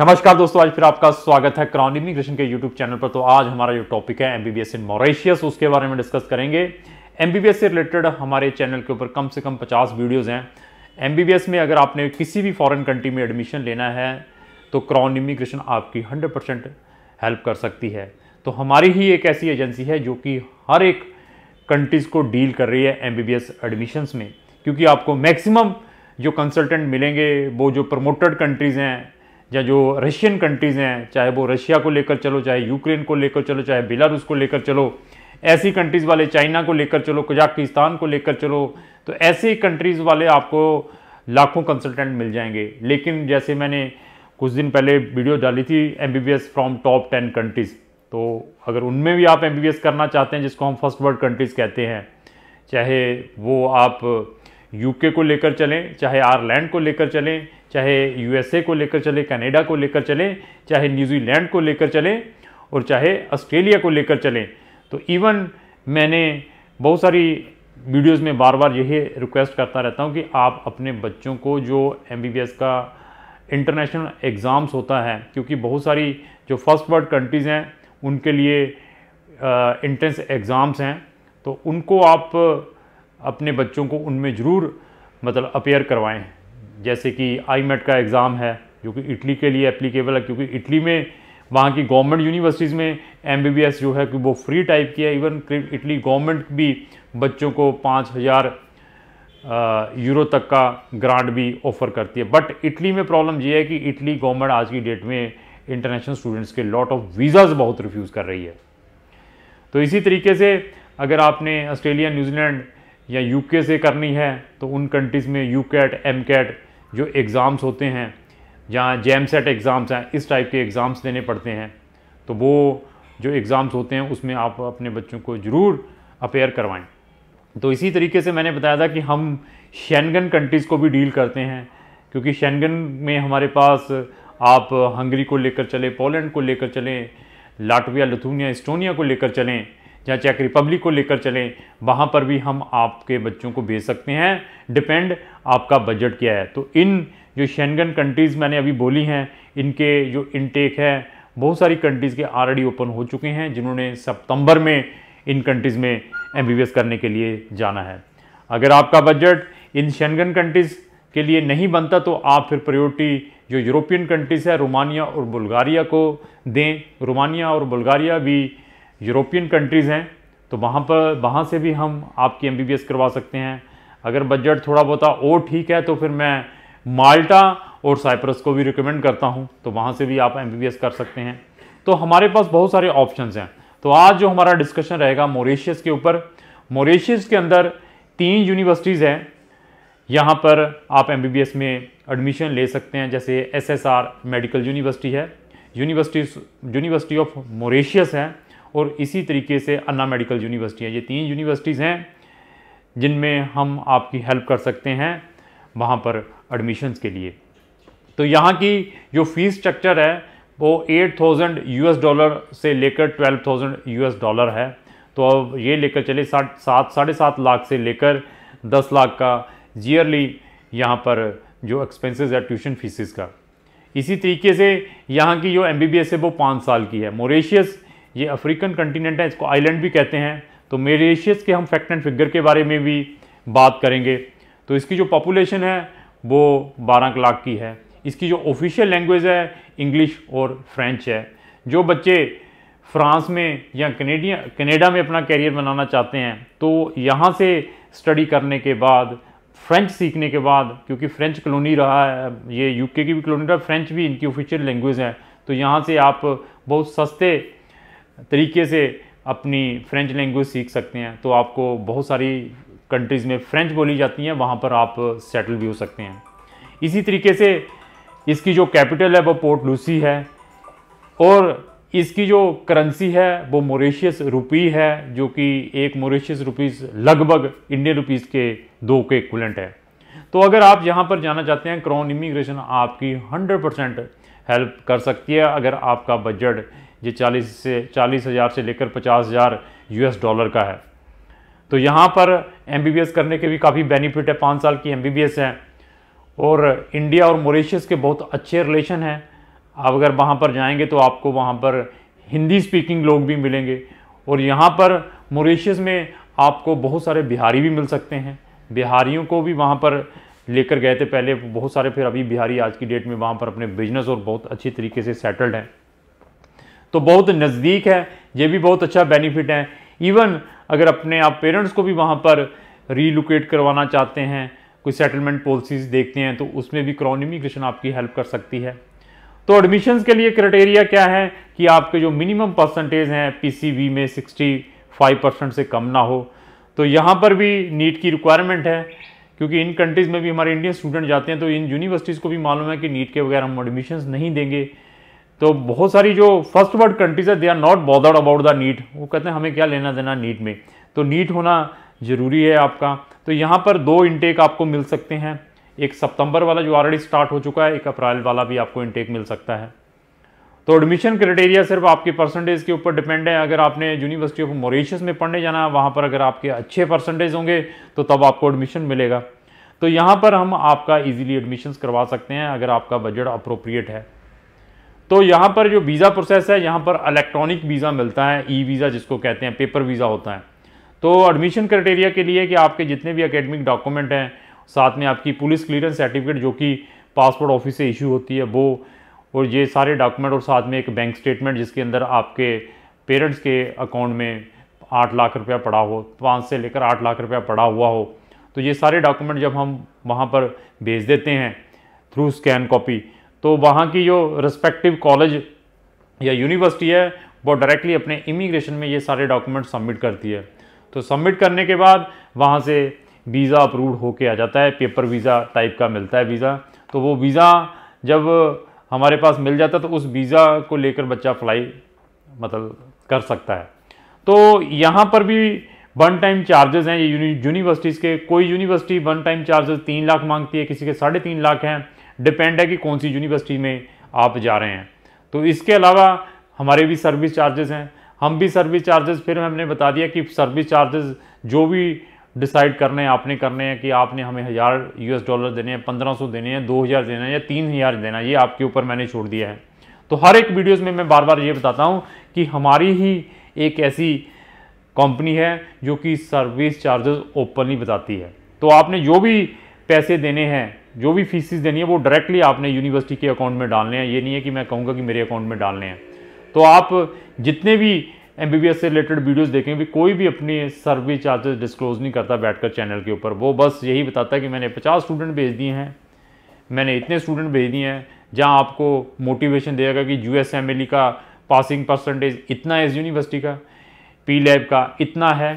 नमस्कार दोस्तों आज फिर आपका स्वागत है क्राउन इमिग्रेशन के यूट्यूब चैनल पर तो आज हमारा जो टॉपिक है एमबीबीएस इन मॉरिशियस उसके बारे में डिस्कस करेंगे एमबीबीएस से रिलेटेड हमारे चैनल के ऊपर कम से कम 50 वीडियोस हैं एमबीबीएस में अगर आपने किसी भी फॉरेन कंट्री में एडमिशन लेना है तो क्राउन इमिग्रेशन आपकी हंड्रेड हेल्प कर सकती है तो हमारी ही एक ऐसी एजेंसी है जो कि हर एक कंट्रीज़ को डील कर रही है एम एडमिशन्स में क्योंकि आपको मैक्सिमम जो कंसल्टेंट मिलेंगे वो जो प्रमोटेड कंट्रीज़ हैं या जो रशियन कंट्रीज़ हैं चाहे वो रशिया को लेकर चलो चाहे यूक्रेन को लेकर चलो चाहे बेलारूस को लेकर चलो ऐसी कंट्रीज़ वाले चाइना को लेकर चलो कजाकिस्तान को लेकर चलो तो ऐसी कंट्रीज़ वाले आपको लाखों कंसल्टेंट मिल जाएंगे लेकिन जैसे मैंने कुछ दिन पहले वीडियो डाली थी M from top ten countries तो अगर उनमें भी आप एम करना चाहते हैं जिसको हम फर्स्ट वर्ल्ड कंट्रीज़ कहते हैं चाहे वो आप यूके को लेकर चलें चाहे आयरलैंड को लेकर चलें चाहे यूएसए को लेकर चले कनाडा को लेकर चले चाहे न्यूजीलैंड को लेकर चले और चाहे ऑस्ट्रेलिया को लेकर चले तो इवन मैंने बहुत सारी वीडियोस में बार बार यही रिक्वेस्ट करता रहता हूँ कि आप अपने बच्चों को जो एम का इंटरनेशनल एग्ज़ाम्स होता है क्योंकि बहुत सारी जो फर्स्ट वर्ल्ड कंट्रीज़ हैं उनके लिए इंट्रेंस एग्ज़ाम्स हैं तो उनको आप अपने बच्चों को उनमें ज़रूर मतलब अपेयर करवाएं जैसे कि आई e का एग्ज़ाम है जो कि इटली के लिए एप्लीकेबल है क्योंकि इटली में वहाँ की गवर्नमेंट यूनिवर्सिटीज़ में एम जो है कि वो फ्री टाइप की है इवन इटली गवर्नमेंट भी बच्चों को पाँच हज़ार यूरो तक का ग्रांट भी ऑफ़र करती है बट इटली में प्रॉब्लम ये है कि इटली गवर्नमेंट आज की डेट में इंटरनेशनल स्टूडेंट्स के लॉट ऑफ वीज़ाज़ बहुत रिफ्यूज़ कर रही है तो इसी तरीके से अगर आपने ऑस्ट्रेलिया न्यूजीलैंड या यूके से करनी है तो उन कंट्रीज़ में यू कैट एम कैट जो एग्ज़ाम्स होते हैं जहाँ जैम सेट एग्ज़ाम्स हैं इस टाइप के एग्ज़ाम्स देने पड़ते हैं तो वो जो एग्ज़ाम्स होते हैं उसमें आप अपने बच्चों को ज़रूर अपेयर करवाएं तो इसी तरीके से मैंने बताया था कि हम शैनगन कंट्रीज़ को भी डील करते हैं क्योंकि शैनगन में हमारे पास आप हंगरी को लेकर चलें पोलैंड को लेकर चलें लाटविया लथूनिया इस्टोनिया को लेकर चलें या चेक रिपब्लिक को लेकर चलें वहाँ पर भी हम आपके बच्चों को भेज सकते हैं डिपेंड आपका बजट क्या है तो इन जो शेंगन कंट्रीज़ मैंने अभी बोली हैं इनके जो इनटेक है बहुत सारी कंट्रीज़ के ऑलरेडी ओपन हो चुके हैं जिन्होंने सितंबर में इन कंट्रीज़ में एम करने के लिए जाना है अगर आपका बजट इन शेंगन कंट्रीज़ के लिए नहीं बनता तो आप फिर प्रायोरिटी जो यूरोपियन कंट्रीज़ है रोमानिया और बुल्गारिया को दें रोमानिया और बुल्गारिया भी यूरोपियन कंट्रीज़ हैं तो वहाँ पर वहाँ से भी हम आपकी एम करवा सकते हैं अगर बजट थोड़ा बहुत और ठीक है तो फिर मैं माल्टा और साइप्रस को भी रिकमेंड करता हूँ तो वहाँ से भी आप एम कर सकते हैं तो हमारे पास बहुत सारे ऑप्शंस हैं तो आज जो हमारा डिस्कशन रहेगा मोरिशियस के ऊपर मोरिशियस के अंदर तीन यूनिवर्सिटीज़ हैं यहाँ पर आप एम में एडमिशन ले सकते हैं जैसे एस मेडिकल यूनिवर्सिटी है यूनिवर्सिटी यूनिवर्सिटी ऑफ मोरिशियस है और इसी तरीके से अन्ना मेडिकल यूनिवर्सिटी है ये तीन यूनिवर्सिटीज़ हैं जिनमें हम आपकी हेल्प कर सकते हैं वहाँ पर एडमिशन्स के लिए तो यहाँ की जो फीस स्ट्रक्चर है वो 8000 यूएस डॉलर से लेकर 12000 यूएस डॉलर है तो अब ये लेकर चले साठ सात साढ़े सात लाख से लेकर दस लाख का ईयरली यहाँ पर जो एक्सपेंसेस है ट्यूशन फीसिस का इसी तरीके से यहाँ की जो एम है वो पाँच साल की है मोरेशियस ये अफ्रीकन कंटिनेंट है इसको आइलैंड भी कहते हैं तो मेरेशियस के हम फैक्ट एंड फिगर के बारे में भी बात करेंगे तो इसकी जो पॉपुलेशन है वो बारह लाख की है इसकी जो ऑफिशियल लैंग्वेज है इंग्लिश और फ्रेंच है जो बच्चे फ्रांस में या कनेडिया कनेडा में अपना कैरियर बनाना चाहते हैं तो यहाँ से स्टडी करने के बाद फ्रेंच सीखने के बाद क्योंकि फ्रेंच कॉलोनी रहा है ये यूके की भी कॉलोनी रहा फ्रेंच भी इनकी ऑफिशियल लैंग्वेज है तो यहाँ से आप बहुत सस्ते तरीके से अपनी फ्रेंच लैंग्वेज सीख सकते हैं तो आपको बहुत सारी कंट्रीज़ में फ्रेंच बोली जाती हैं वहाँ पर आप सेटल भी हो सकते हैं इसी तरीके से इसकी जो कैपिटल है वो पोर्ट लूसी है और इसकी जो करेंसी है वो मॉरिशियस रुपी है जो कि एक मॉरिशियस रुपीज़ लगभग इंडियन रुपीज़ के दो के इक्वलेंट है तो अगर आप यहाँ पर जाना चाहते हैं क्रॉन इमिग्रेशन आपकी 100 परसेंट हेल्प कर सकती है अगर आपका बजट ये चालीस से चालीस हज़ार से लेकर पचास हज़ार यूएस डॉलर का है तो यहाँ पर एम करने के भी काफ़ी बेनिफिट है पाँच साल की एम है और इंडिया और मॉरिशस के बहुत अच्छे रिलेशन हैं आप अगर वहाँ पर जाएंगे तो आपको वहाँ पर हिंदी स्पीकिंग लोग भी मिलेंगे और यहाँ पर मॉरिशस में आपको बहुत सारे बिहारी भी मिल सकते हैं बिहारियों को भी वहाँ पर लेकर गए थे पहले बहुत सारे फिर अभी बिहारी आज की डेट में वहाँ पर अपने बिजनेस और बहुत अच्छी तरीके से सेटल्ड हैं तो बहुत नज़दीक है ये भी बहुत अच्छा बेनिफिट है इवन अगर अपने आप पेरेंट्स को भी वहाँ पर रीलोकेट करवाना चाहते हैं कोई सेटलमेंट पॉलिसीज़ देखते हैं तो उसमें भी क्रॉन इमिग्रेशन आपकी हेल्प कर सकती है तो एडमिशन्स के लिए क्राइटेरिया क्या है कि आपके जो मिनिमम परसेंटेज हैं पीसीबी में 65 परसेंट से कम ना हो तो यहाँ पर भी नीट की रिक्वायरमेंट है क्योंकि इन कंट्रीज़ में भी हमारे इंडियन स्टूडेंट जाते हैं तो इन यूनिवर्सिटीज़ को भी मालूम है कि नीट के बगैर हम एडमिशन्स नहीं देंगे तो बहुत सारी जो फर्स्ट वर्ल्ड कंट्रीज है they are not bothered about the NEET वो कहते हैं हमें क्या लेना देना नीट में तो नीट होना ज़रूरी है आपका तो यहाँ पर दो इंटेक आपको मिल सकते हैं एक सितंबर वाला जो ऑलरेडी स्टार्ट हो चुका है एक अप्रैल वाला भी आपको इंटेक मिल सकता है तो एडमिशन क्राइटेरिया सिर्फ आपके परसेंटेज के ऊपर डिपेंड है अगर आपने यूनिवर्सिटी ऑफ मॉरिशस में पढ़ने जाना है वहाँ पर अगर आपके अच्छे परसेंटेज होंगे तो तब आपको एडमिशन मिलेगा तो यहाँ पर हम आपका इजीली एडमिशन्स करवा सकते हैं अगर आपका बजट अप्रोप्रिएट है तो यहाँ पर जो वीज़ा प्रोसेस है यहाँ पर इलेक्ट्रॉनिक वीज़ा मिलता है ई वीज़ा जिसको कहते हैं पेपर वीज़ा होता है तो एडमिशन क्राइटेरिया के लिए कि आपके जितने भी एकेडमिक डॉक्यूमेंट हैं साथ में आपकी पुलिस क्लियरेंस सर्टिफिकेट जो कि पासपोर्ट ऑफिस से इशू होती है वो और ये सारे डॉक्यूमेंट और साथ में एक बैंक स्टेटमेंट जिसके अंदर आपके पेरेंट्स के अकाउंट में आठ लाख रुपया पड़ा हो पाँच से लेकर आठ लाख रुपया पड़ा हुआ हो तो ये सारे डॉक्यूमेंट जब हम वहाँ पर भेज देते हैं थ्रू स्कैन कॉपी तो वहाँ की जो रिस्पेक्टिव कॉलेज या यूनिवर्सिटी है वो डायरेक्टली अपने इमिग्रेशन में ये सारे डॉक्यूमेंट सबमिट करती है तो सबमिट करने के बाद वहाँ से वीज़ा अप्रूव होके आ जाता है पेपर वीज़ा टाइप का मिलता है वीज़ा तो वो वीज़ा जब हमारे पास मिल जाता है तो उस वीज़ा को लेकर बच्चा फ्लाई मतलब कर सकता है तो यहाँ पर भी वन टाइम चार्जेस हैं ये यूनिवर्सिटीज़ के कोई यूनिवर्सिटी वन टाइम चार्जेस तीन लाख मांगती है किसी के साढ़े तीन लाख हैं डिपेंड है कि कौन सी यूनिवर्सिटी में आप जा रहे हैं तो इसके अलावा हमारे भी सर्विस चार्जेस हैं हम भी सर्विस चार्जेस फिर हमने बता दिया कि सर्विस चार्जेस जो भी डिसाइड करने हैं आपने करने हैं कि आपने हमें हज़ार यूएस डॉलर देने हैं पंद्रह सौ देने हैं दो हज़ार देना है या तीन हज़ार देना ये आपके ऊपर मैंने छोड़ दिया है तो हर एक वीडियोस में मैं बार बार ये बताता हूँ कि हमारी ही एक ऐसी कंपनी है जो कि सर्विस चार्जेस ओपनली बताती है तो आपने जो भी पैसे देने हैं जो भी फीसिस देनी है वो डायरेक्टली आपने यूनिवर्सिटी के अकाउंट में डालने हैं ये नहीं है कि मैं कहूँगा कि मेरे अकाउंट में डालने हैं तो आप जितने भी एम से रिलेटेड वीडियोज़ देखें भी कोई भी अपनी सर्विस चार्जेस डिस्क्लोज नहीं करता बैठकर चैनल के ऊपर वो बस यही बताता है कि मैंने पचास स्टूडेंट भेज दिए हैं मैंने इतने स्टूडेंट भेज दिए हैं जहाँ आपको मोटिवेशन देगा कि यू e का पासिंग परसेंटेज इतना है इस यूनिवर्सिटी का पी लैब का इतना है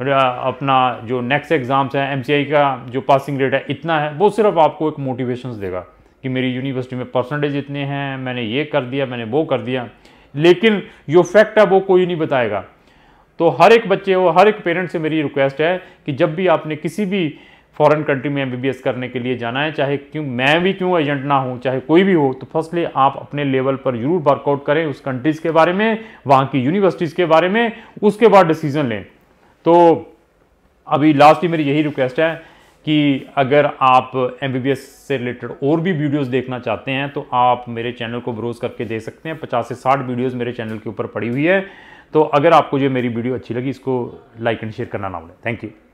अपना जो नेक्स्ट एग्ज़ाम्स हैं एम का जो पासिंग रेट है इतना है वो सिर्फ आपको एक मोटिवेशन देगा कि मेरी यूनिवर्सिटी में परसेंटेज इतने हैं मैंने ये कर दिया मैंने वो कर दिया लेकिन जो फैक्ट है वो कोई नहीं बताएगा तो हर एक बच्चे और हर एक पेरेंट से मेरी रिक्वेस्ट है कि जब भी आपने किसी भी फॉरेन कंट्री में एमबीबीएस करने के लिए जाना है चाहे क्यों मैं भी क्यों एजेंट ना हूँ चाहे कोई भी हो तो फर्स्टली आप अपने लेवल पर जरूर वर्कआउट करें उस कंट्रीज़ के बारे में वहाँ की यूनिवर्सिटीज़ के बारे में उसके बाद डिसीजन लें तो अभी लास्ट ही मेरी यही रिक्वेस्ट है कि अगर आप एम से रिलेटेड और भी वीडियोस देखना चाहते हैं तो आप मेरे चैनल को ब्रोज़ करके देख सकते हैं पचास से साठ वीडियोस मेरे चैनल के ऊपर पड़ी हुई है तो अगर आपको जो मेरी वीडियो अच्छी लगी इसको लाइक एंड शेयर करना ना भूलें थैंक यू